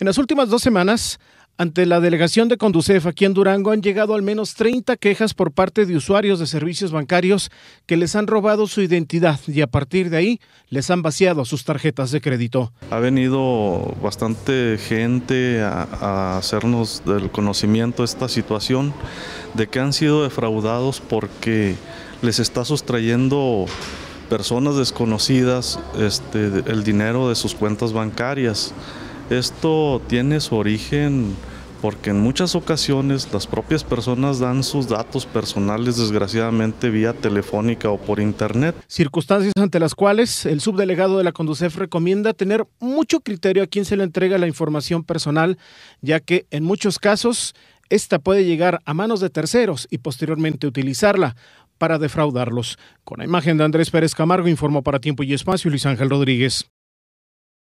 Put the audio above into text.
En las últimas dos semanas, ante la delegación de Conducef aquí en Durango han llegado al menos 30 quejas por parte de usuarios de servicios bancarios que les han robado su identidad y a partir de ahí les han vaciado sus tarjetas de crédito. Ha venido bastante gente a, hacernos del conocimiento esta situación de que han sido defraudados porque les está sustrayendo personas desconocidas este, el dinero de sus cuentas bancarias. Esto tiene su origen porque en muchas ocasiones las propias personas dan sus datos personales desgraciadamente vía telefónica o por internet. Circunstancias ante las cuales el subdelegado de la Conducef recomienda tener mucho criterio a quien se le entrega la información personal, ya que en muchos casos esta puede llegar a manos de terceros y posteriormente utilizarla para defraudarlos. Con la imagen de Andrés Pérez Camargo informó para Tiempo y Espacio Luis Ángel Rodríguez.